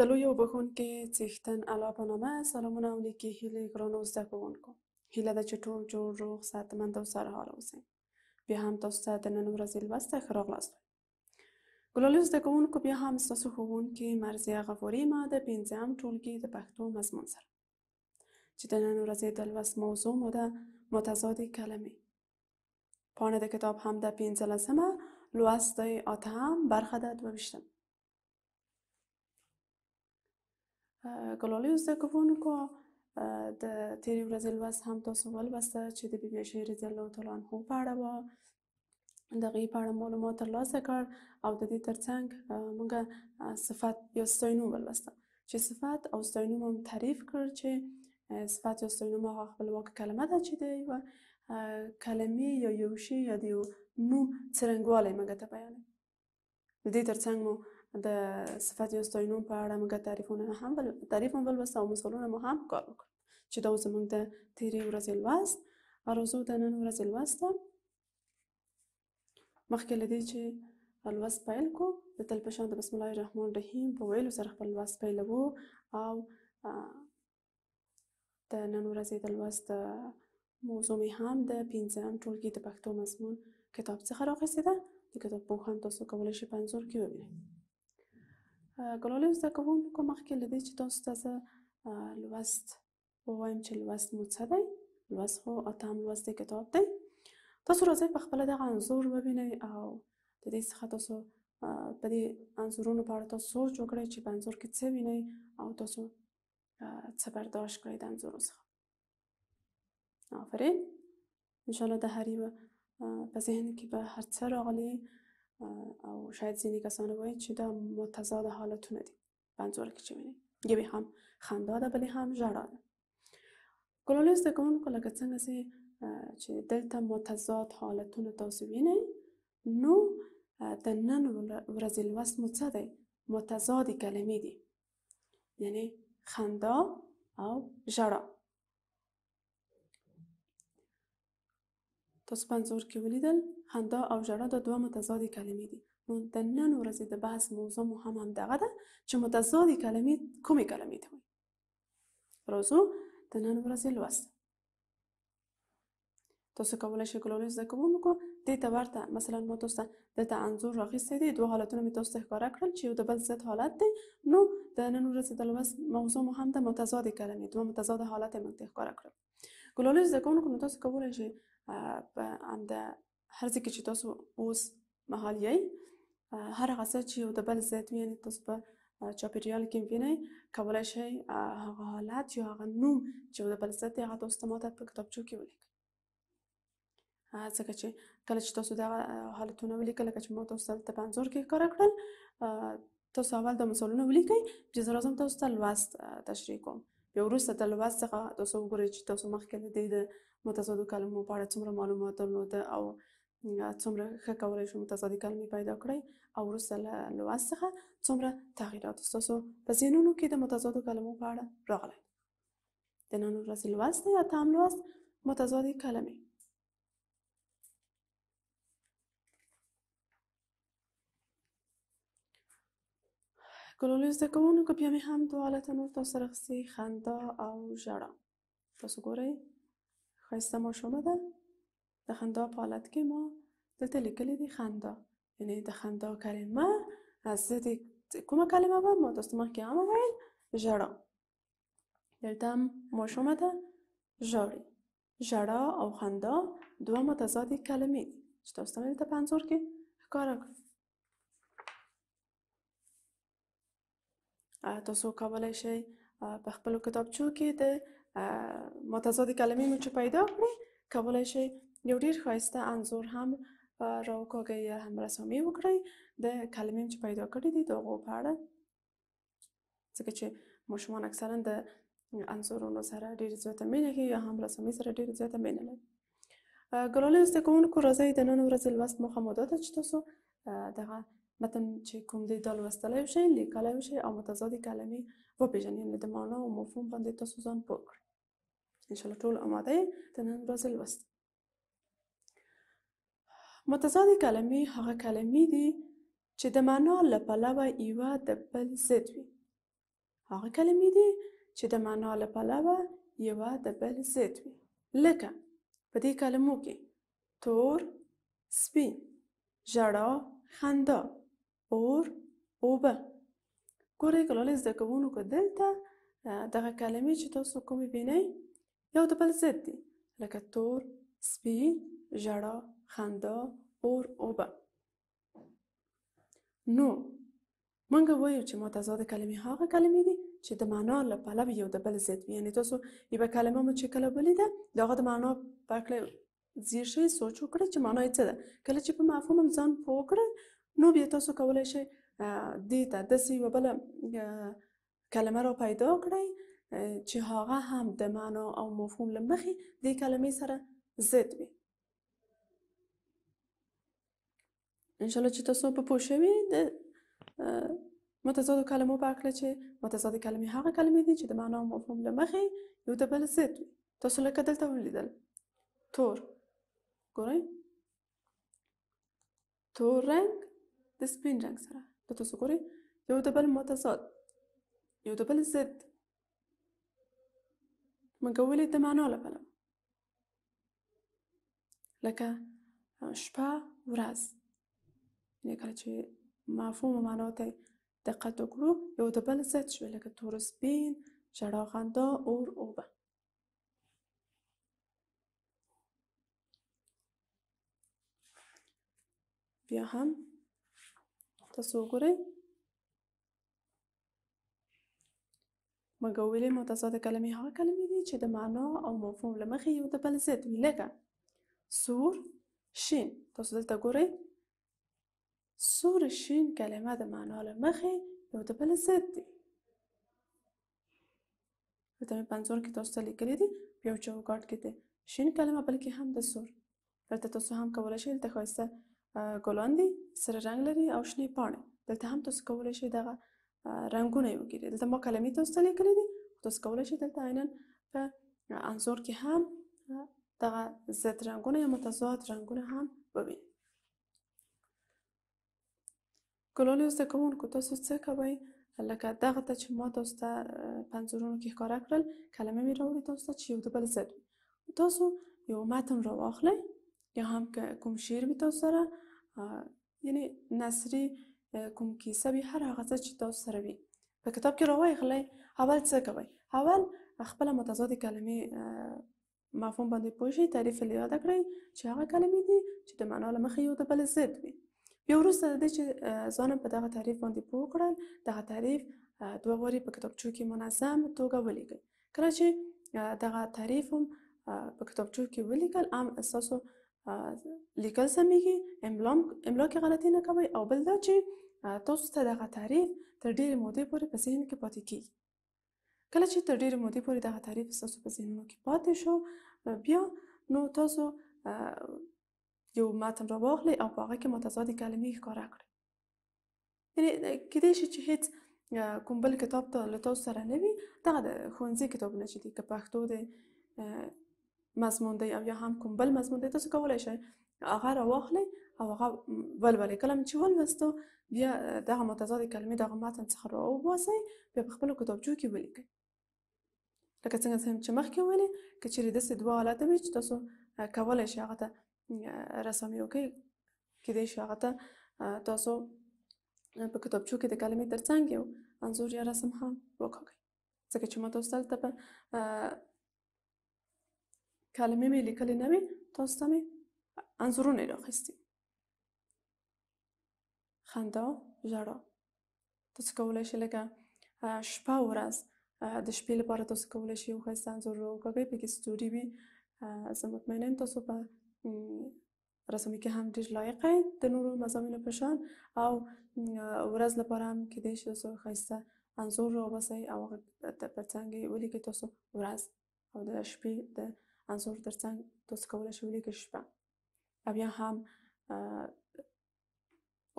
د لویو وبښونکو څښتن الله په نامه سلامونه او نیکې هیلې ګرانو زده کوونکو هیله ده چې ټول جوړ روغ صحتمند او سرحال اوسئ بیا هم تاسو ته د نن ورځې لوست ته ښه راغلاست ګلالو زده کوونکو بیا هم ستاسو ښوونکي مرضیه غفوري ما د پنځم ټولګي د پښتو مضمون سره چې د نن ورځې د لوست موضوع مو ده متضاد کلمې پاڼه د کتاب هم د پنځلسمه لوست دی اتهم برخه ده دوه ګلالي زده کوونکو د تیرې ورځې لوست هم تاسو ولوسته چې د بي بي عایشه رضی الله تعالی عنها په اړه و د هغې په اړه معلومات ترلاسه کړ او د دې ترڅنګ موږ صفت یا ستاینوم ولوسته چې صفت او ستاینوم هم تعریف کړ چې صفت یا ستاینوم هغه خپلواکه کلمه ده چې د یوه کلمې یا یو شي یا د یو نوم څرنګوالی موږ ته بیانوي د دې ترڅنګ مو د صفت یو ستاینون په اړه موږ تعریفونه هم بل تعریف هم بل او مثالونه مو هم کار وکړ چې دا زموږ د تیرې ورځې لوست ارزو د نن ورځې لوست مخکې لدی چې لوست پیل کو د تلپشان د بسم الله الرحمن الرحیم په ویلو سره خپل لوست پیلوو او د نن ورځې د لوست موضوع مې هم د پنځم ټولګي د پښتو مضمون کتاب څخه راغستې ده د کتاب پوهان تاسو کولی شئ په انځور کې وبینئ ګلالۍ زده کوونکو مخکې له دې چې تاسو ته زه لوست ووایم چې لوست مو څه دی لوست خو اتم لوست د کتاب دی تاسو راځئ په خپله دغه انځور ووینئ او د دې څخه تاسو په دې انځورونو په اړه تاسو سوچ وکړئ چې په انځور کې څه وینئ او تاسو څه برداشت کړئ د انځور څخه آفرین انشاءالله د هر یوه په ذهن کې به هر څه راغلي او شاید ځینې کسان وایي چې دا متضاد حالتونه دي منظور کې چې ویني یوې هم خندا ده بلې هم ژړا ده ګلالي زده کوونکو لکه څنګه چې دلته متضاد حالتونه تاسو وینئ نو د نن ورځې لوست مو څه دی متضاد کلمې دي یعنی خندا او ژړا تاسو په انځور کې ولیدل خندا او ژړا دا دوه متضادې کلمې دي نو د نن ورځې د بحث موضوع مو هم همدغه ده چې متضادې کلمې کومې کلمې ته وایي روزو د نن ورځې لوست تاسو کولی شئ ګلولو زده کوونکو دې ته ورته مثلا ما تاسو ته دلته انځور راخیستی دی دوه حالتونه مې تاسو ته ښکاره کړل چې یو د بل ضد حالت دی نو د نن ورځې د لوست موضوع مو هم د متضادې کلمې دوه متضاد حالت یې موږ ته ښکاره کړل ګلولو زده کوونکو نو تاسو کولی شئ په همده هر ځکه چې تاسو اوس مهال یې هر هغه څه چې یو د بل ضد وي یعنې تاسو په چاپېریال کې وینئ کولی شئ هغه حالت یا هغه نوم چې یو د بل ضد دی هغه تاسو ته ماته په کتابچو کې ولیکئ ځکه چې کله چې تاسو دغه حالتونه ولیکئ لکه چې ما تاسو ته په انځور کې ښکاره کړل تاسو اول د مثالونه ولیکئ چې زه راځم تاسو ته لوست تشریح کوم بیا وروسته د لوست څخه تاسو وګورئ چې تاسو مخکې له دې د متصادو کلمو په اړه څومره معلومات درلوده او څومره ښه کولای شو متصادی کلمې پیدا کړئ او وروسته له لوست څخه څومره تغییرات ستاسو په ذهنونو کې د متضادو کلمو په اړه راغلی د نن ورځې لوست دی اتم لوست متضادي کلمې ګلولو زده کوونکو بیا مې هم دوه حالته نور تاسو سره خندا او ژړا تاسو ګورئ ښایسته ماشومه ده د خندا په حالت کې ما دلته لیکلی دی خندا یعنی د خندا کلمه از ضد کومه کلمه به ما تاسو مخکې هم ویل ژړا دلته هم ماشومه ده ژاړي ژړا او خندا دوه متضاد کلمې دي چې تاسو هم دلته په انځور کې ښکاره کړئ تاسو کولی شئ په خپلو کتابچو کې د متضاد کلمې مو چې پیدا کړئ کولای شئ یو ډیر ښایسته انځور هم راوکاږئ یا هم رسامي وکړئ د کلمې چې پیدا کړې دي د هغو په اړه ځکه چې ماشومان اکثرا د انځورونو سره ډېر زیاته مینه کوي یا هم رسامي سره ډېر زیاته مینه لري ګلالۍ زده کوونکو راځئ د نن ورځې لوست موخه مو دا ده چې تاسو دغه متن چې کوم دی دا لوستلی شئ لیکلی شئ او متضادې کلمې وپېژنئ یعنې د معنا او مفهوم باندې تاسو ځان پوه کړئ انشاءالله ټول آماده یې د نن ورځې لوست متضادې کلمې هغه کلمې دي چې د معنا له پلوه یوه د بل ضد وي هغه کلمې دي چې د معنا له پلوه یوه د بل ضد وي لکه په دې کلمو کې تور سپین ژړا خندا اور اوبه ګورئ ګلالۍ زده کوونکو دلته دغه کلمې چې تاسو کومې وینئ یو د بل ضد دي لکه تور سپین ژړا خندا اور اوبه نو مونږ وایو چې متضاد کلمې هغه کلمې دي چې د معنا له پلوه یو د بل ضد وي یعنې تاسو یوه کلمه مو چې کله ولیده د هغه د معنا په هکله ځیر شئ سوچ وکړئ چې معنا یې څه ده کله چې په مفهوم هم ځان پوه کړئ نو بیا تاسو کولی شئ دې ته داسې یوه بله کلمه را پیدا کړئ چې هغه هم د معنا او مفهوم له مخې دې کلمې سره ضد وي انشالله چې تاسو په پوه شوي د متضادو کلمو په هکله چې متضاد کلمې هغه کلمې دي چې د معنا او مفهوم له مخې یو د بل ضد وي تاسو لکه دلته ولیدل تور ګورئ تور رنګ د سپین رنګ سره د تاسو ګورئ یو د بل متضاد یو د بل ضد موږ ولې د معنا له پلوه لکه شپه ورځ یعنې کله چې مفهوم و معنا ته دقت وکړو یو د بل ضد شوې لکه تور سپین ژړا خندا اور اوبه بیا هم تاسو وګورئ مګه ویلې متضاد کلمې هغه کلمې دي چې د معنا او مفهوم له مخې یو د بل ضد وي لکه سور شین تاسو دلته ګورئ سور شین کلمه د معنا له مخې یو د بل ضد دي په تمه پنځور کې تاسو ته لیکلي دي په یو چوکاټ کې ده شین کلمه بلکې هم د سور دلته تاسو هم کولی شئ دلته ښایسته ګلان دي سره رنګ لري او شنې پاڼې دلته هم تاسو کولی شئ دغه رنګونه یې وګورئ دلته ما کلمې تاسو ته لیکلي دي تاسو کولی شئ دلته عینا په انځور کې هم دغه ضد رنګونه یا متضاد رنګونه هم ببینئ ګلانو زده کوونکو تاسو څه کوئ لکه دغه ته چې ما تاسو ته پنځورونو کې ښکاره کړل کلمه مې راوړې تاسو ته چې یو د بل ضد تاسو یو متن راواخلئ یا هم که کوم شعر وي تاسو سره یعنی نثري کوم کیسه وي هر هغه څه چې تاسو سره وي په کتاب کې راواخلئ اول څه کوئ اول خپل متضاد کلمې مفهوم باندې پوه شئ تعریف یې یاده کړئ چې هغه کلمې دي چې د معنا له مخې یو د بل ضد وي بیا وروسته د دې چې ځان په دغه تعریف باندې پوه کړل دغه تعریف دوه وارې په کتابچو کې منظم توګه ولیکئ کله چې دغه تعریف هم په کتابچو کې ولیکل ام اساسو لیکل سمېږي املا املا کې غلطي نه کوئ او بل دا چې تاسو ته دغه تعریف تر ډېرې مودې پورې په ذهن کې پاتې کیږي کله چې تر ډېرې مودې پورې دغه تعریف ستاسو په ذهنونو کې پاتې شو بیا نو تاسو یو متن را واخلي او په هغه کې متضاد کلمې ښکاره کړئ یعنی کیدای شي چې هیڅ کوم بل کتاب ته له تاسو سره نه وي دغه د ښوونځي کتابونه چې دي که پښتو دی مضمون دی او یا هم کوم بل مضمون دی تاسو کولی شئ هغه راواخلئ او هغه ولولئ کله چې ولوستو بیا دغه متضاد کلمې دغه متن څخه راوباسئ بیا په خپلو کتابچو کې ولیکئ لکه څنګه چې مخکې ویلې که چیرې داسې دوه حالته وي چې تاسو کولی شئ هغه ته رسم یو کوي کېدای شي هغه ته تاسو په کتابچو کې د کلمې ترڅنګ یو انځور یا رسم هم وکاږئ ځکه چې ما تاسو ته په کلمې مې لیکلې نه وي تاسو ته مې انځورونه راخیستي خندا ژړا تاسو کولی شئ لکه شپه ورځ د شپې لپاره تاسو کولی شئ یو ښایسته انځور راوکاږئ پکې ستوري وي زه مطمئنه یم تاسو په رسامي کې هم ډېر لایق د نورو مضامینو په شان او ورځ لپاره هم کیدای شي تاسو ښایسته انځور راوباسئ او هغه پر څنګ یې ولیکئ تاسو ورځ او د شپې د انځور تر څنګ تاسو کولی شئ ولیکئ شپه او یا هم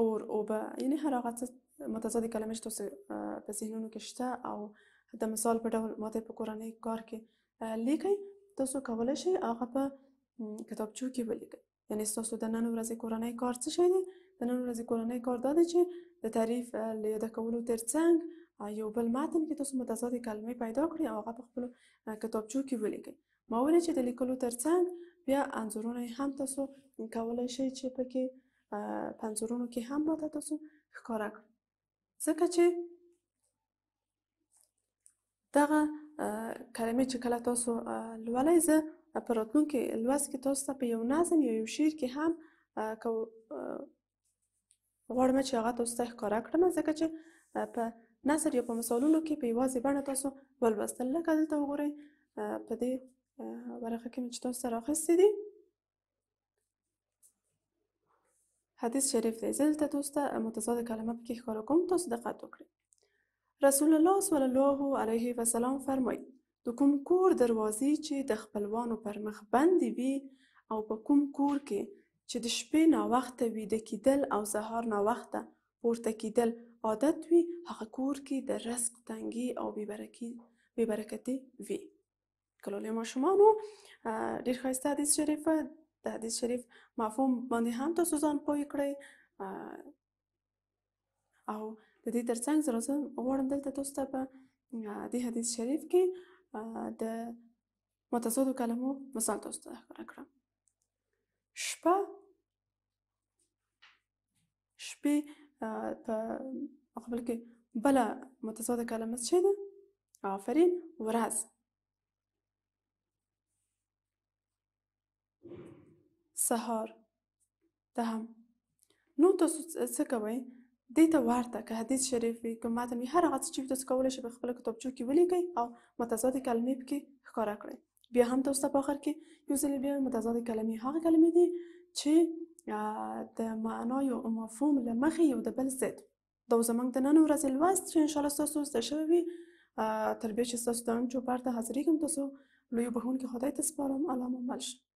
اور اوبه یعنې هر هغه څه متضادې کلمې چې تاسو په ذهنونو کې شته او د مثال په ډول ماته په کورنۍ کار کې لیکئ تاسو کولی شئ هغه په کتابچو کې ولیکئ یعنی ستاسو د نن ورځې کورنۍ کار څه شی دی د نن ورځې کورنۍ کار دا دی چې د تعریف له یاده کولو ترڅنګ یو بل متن کې تاسو متضادې کلمې پیدا کړئ او هغه په خپلو کتابچو کې ولیکئ ما ویلې چې د لیکلو ترڅنګ بیا انځورونه هم تاسو کولی شئ چې پکې په انځورونو کې هم ماته تاسو ښکاره کړئ ځکه چې دغه کلمې چې کله تاسو لولی زه په راتلونکي لوست کې تاسو ته په یو نظم یا یو شعر کې هم کو غواړم چې هغه تاسو ته ښکاره کړم ځکه چې په نثر یا په مثالونو کې په یوازې بڼه تاسو ولوستل لکه دلته وګورئ په دې ورقه کې مې چې تاسو سره اخیستې دي حدیث شریف دی زه دلته تاسو ته متضاد کلمه پکې ښکاره کوم تاسو دقت وکړئ رسول الله صلی الله علیه وسلم فرمایي د کوم کور دروازې چې د خپلوانو پر مخ بندې وي او په کوم کور کې چې د شپې ناوخته ویده کیدل او سهار ناوخته پورته کیدل عادت وي هغه کور کې د رزق تنګي او بې برکتي وي ګلالي ماشومانو ډېر ښایسته حدیث شریفه د حدیث شریف مفهوم باندې هم تاسو ځان پوه کړئ او د دې ترڅنګ زه غواړم دلته تاسو ته په دې حدیث شریف کې د متصادو کلمو مثال تاسو ته ښکاره کړم شپه شپې په مقابل کې بله متصاده کلمه څه ده آفرین ورځ سهار دهم نو تاسو څه کوئ دې ته ورته که حدیث شریف وي که متن وي هر هغه څه چې تاسو کولی شئ په خپلو کتابچو کې ولیکئ او متضاد کلمې پکې ښکاره کړئ بیا هم تاسو په آخر کې یو ځل بیا متضاد کلمې هغه کلمې دي چې د معنا یو مفهوم له مخې یو د بل ضد دا زمونږ د نن ورځې لوست چې انشاءالله ستاسو زده شوی وي تر بیا چې ستاسو د نن چوپړ ته حاضرېږم تاسو لویو بهونکي خدای ته سپارم الله مو مل شه